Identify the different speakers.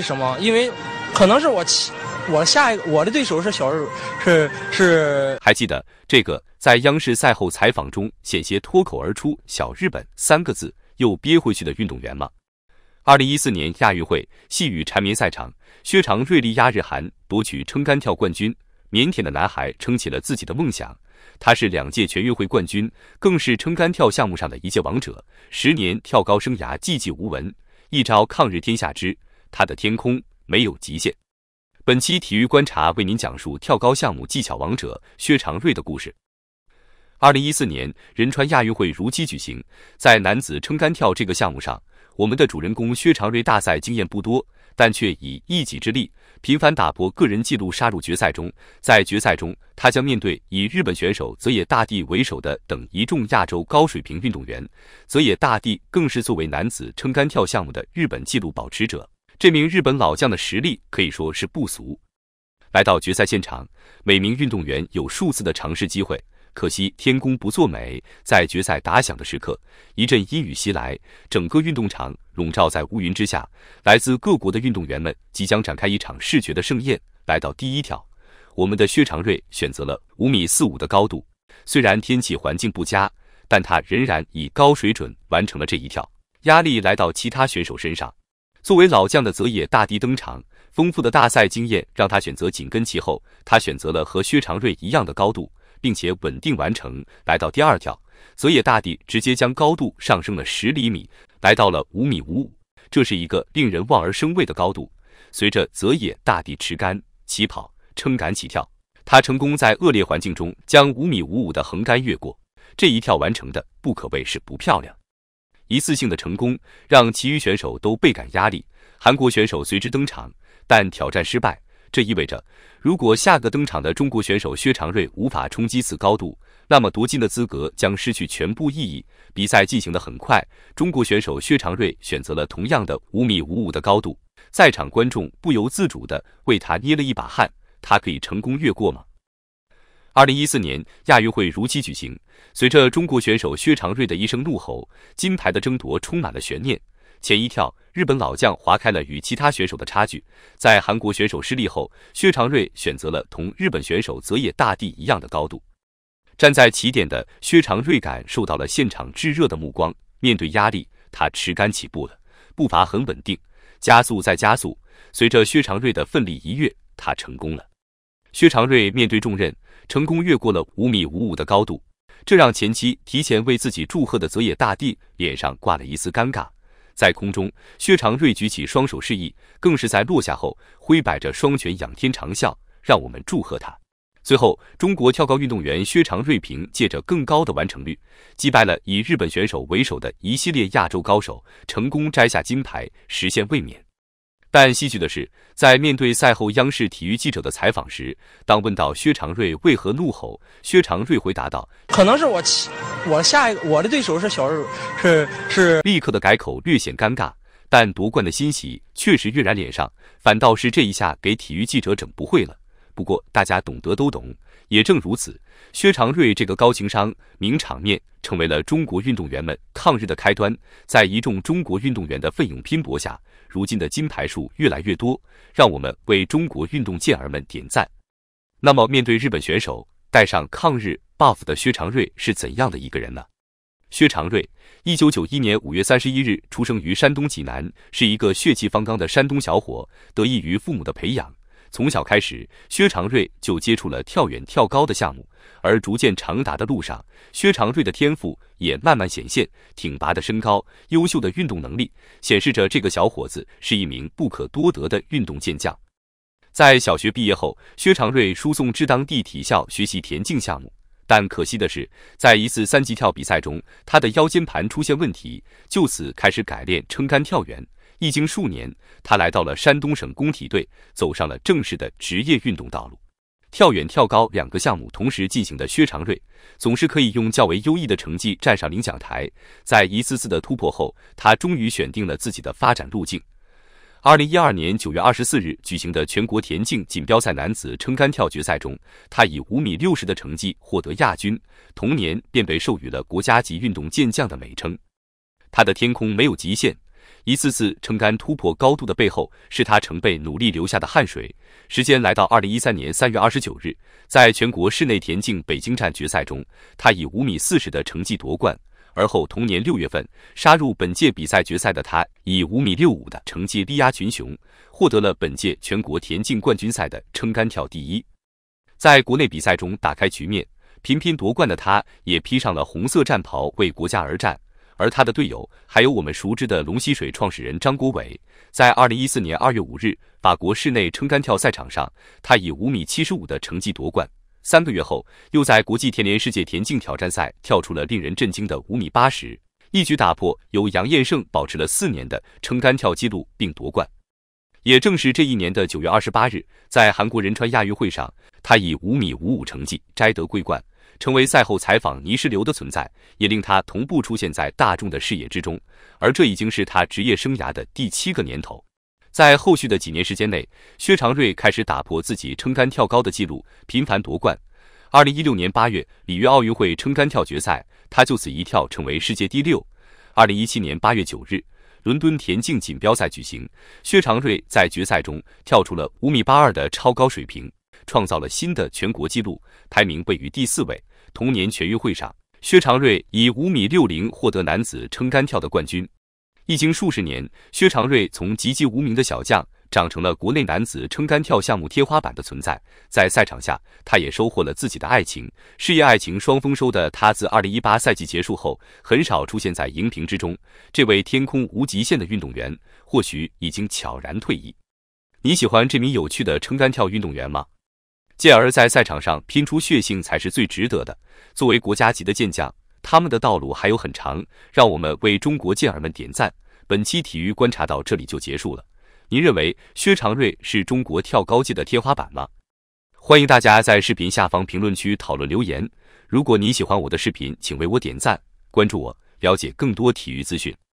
Speaker 1: 为什么？因为可能是我，我下一个我的对手是小日，是是。还记得这个在央视赛后采访中险些脱口而出“小日本”三个字又憋回去的运动员吗？二零一四年亚运会细雨缠绵赛场，薛长瑞力压日韩夺取撑杆跳冠军。腼腆的男孩撑起了自己的梦想。他是两届全运会冠军，更是撑杆跳项目上的一届王者。十年跳高生涯寂寂无闻，一朝抗日天下知。他的天空没有极限。本期体育观察为您讲述跳高项目技巧王者薛长瑞的故事。二零一四年仁川亚运会如期举行，在男子撑杆跳这个项目上，我们的主人公薛长瑞大赛经验不多，但却以一己之力频繁打破个人纪录，杀入决赛中。在决赛中，他将面对以日本选手泽野大地为首的等一众亚洲高水平运动员。泽野大地更是作为男子撑杆跳项目的日本纪录保持者。这名日本老将的实力可以说是不俗。来到决赛现场，每名运动员有数次的尝试机会。可惜天公不作美，在决赛打响的时刻，一阵阴雨袭来，整个运动场笼罩在乌云之下。来自各国的运动员们即将展开一场视觉的盛宴。来到第一跳，我们的薛长瑞选择了五米四五的高度。虽然天气环境不佳，但他仍然以高水准完成了这一跳。压力来到其他选手身上。作为老将的泽野大帝登场，丰富的大赛经验让他选择紧跟其后。他选择了和薛长瑞一样的高度，并且稳定完成。来到第二跳，泽野大帝直接将高度上升了十厘米，来到了五米五五。这是一个令人望而生畏的高度。随着泽野大帝持杆起跑、撑杆起跳，他成功在恶劣环境中将五米五五的横杆越过。这一跳完成的不可谓是不漂亮。一次性的成功让其余选手都倍感压力。韩国选手随之登场，但挑战失败。这意味着，如果下个登场的中国选手薛长瑞无法冲击此高度，那么夺金的资格将失去全部意义。比赛进行的很快，中国选手薛长瑞选择了同样的五米五五的高度，在场观众不由自主的为他捏了一把汗。他可以成功越过吗？二零一四年亚运会如期举行，随着中国选手薛长瑞的一声怒吼，金牌的争夺充满了悬念。前一跳，日本老将划开了与其他选手的差距。在韩国选手失利后，薛长瑞选择了同日本选手泽野大地一样的高度。站在起点的薛长瑞感受到了现场炙热的目光，面对压力，他持杆起步了，步伐很稳定，加速再加速。随着薛长瑞的奋力一跃，他成功了。薛长瑞面对重任，成功越过了五米五五的高度，这让前妻提前为自己祝贺的泽野大地脸上挂了一丝尴尬。在空中，薛长瑞举起双手示意，更是在落下后挥摆着双拳仰天长啸，让我们祝贺他。最后，中国跳高运动员薛长瑞凭借着更高的完成率，击败了以日本选手为首的一系列亚洲高手，成功摘下金牌，实现卫冕。但戏剧的是，在面对赛后央视体育记者的采访时，当问到薛长瑞为何怒吼，薛长瑞回答道：“可能是我，我下一个我的对手是小，日，是是。”立刻的改口略显尴尬，但夺冠的欣喜确实跃然脸上。反倒是这一下给体育记者整不会了。不过大家懂得都懂，也正如此，薛长瑞这个高情商名场面成为了中国运动员们抗日的开端。在一众中国运动员的奋勇拼搏下。如今的金牌数越来越多，让我们为中国运动健儿们点赞。那么，面对日本选手，带上抗日 buff 的薛长瑞是怎样的一个人呢？薛长瑞，一九九一年五月三十一日出生于山东济南，是一个血气方刚的山东小伙。得益于父母的培养。从小开始，薛长瑞就接触了跳远、跳高的项目，而逐渐长达的路上，薛长瑞的天赋也慢慢显现。挺拔的身高、优秀的运动能力，显示着这个小伙子是一名不可多得的运动健将。在小学毕业后，薛长瑞输送至当地体校学习田径项目，但可惜的是，在一次三级跳比赛中，他的腰间盘出现问题，就此开始改练撑杆跳远。历经数年，他来到了山东省工体队，走上了正式的职业运动道路。跳远、跳高两个项目同时进行的薛长瑞，总是可以用较为优异的成绩站上领奖台。在一次次的突破后，他终于选定了自己的发展路径。二零一二年九月二十四日举行的全国田径锦标赛男子撑杆跳决赛中，他以五米六十的成绩获得亚军，同年便被授予了国家级运动健将的美称。他的天空没有极限。一次次撑杆突破高度的背后，是他成倍努力留下的汗水。时间来到二零一三年三月二十九日，在全国室内田径北京站决赛中，他以五米四十的成绩夺冠。而后同年六月份杀入本届比赛决赛的他，以五米六五的成绩力压群雄，获得了本届全国田径冠军赛的撑杆跳第一。在国内比赛中打开局面、频频夺冠的他，也披上了红色战袍，为国家而战。而他的队友还有我们熟知的龙吸水创始人张国伟，在二零一四年二月五日法国室内撑杆跳赛场上，他以五米七十五的成绩夺冠。三个月后，又在国际田联世界田径挑战赛跳出了令人震惊的五米八十，一举打破由杨雁胜保持了四年的撑杆跳纪录并夺冠。也正是这一年的九月二十八日，在韩国仁川亚运会上，他以五米五五成绩摘得桂冠。成为赛后采访泥石流的存在，也令他同步出现在大众的视野之中。而这已经是他职业生涯的第七个年头。在后续的几年时间内，薛长瑞开始打破自己撑杆跳高的纪录，频繁夺冠。二零一六年八月里约奥运会撑杆跳决赛，他就此一跳成为世界第六。二零一七年八月九日，伦敦田径锦标赛举行，薛长瑞在决赛中跳出了五米八二的超高水平。创造了新的全国纪录，排名位于第四位。同年全运会上，薛长瑞以五米六零获得男子撑杆跳的冠军。历经数十年，薛长瑞从籍籍无名的小将，长成了国内男子撑杆跳项目天花板的存在。在赛场下，他也收获了自己的爱情，事业爱情双丰收的他，自二零一八赛季结束后，很少出现在荧屏之中。这位天空无极限的运动员，或许已经悄然退役。你喜欢这名有趣的撑杆跳运动员吗？进而，在赛场上拼出血性才是最值得的。作为国家级的健将，他们的道路还有很长，让我们为中国健儿们点赞。本期体育观察到这里就结束了。您认为薛长瑞是中国跳高界的天花板吗？欢迎大家在视频下方评论区讨论留言。如果你喜欢我的视频，请为我点赞、关注我，了解更多体育资讯。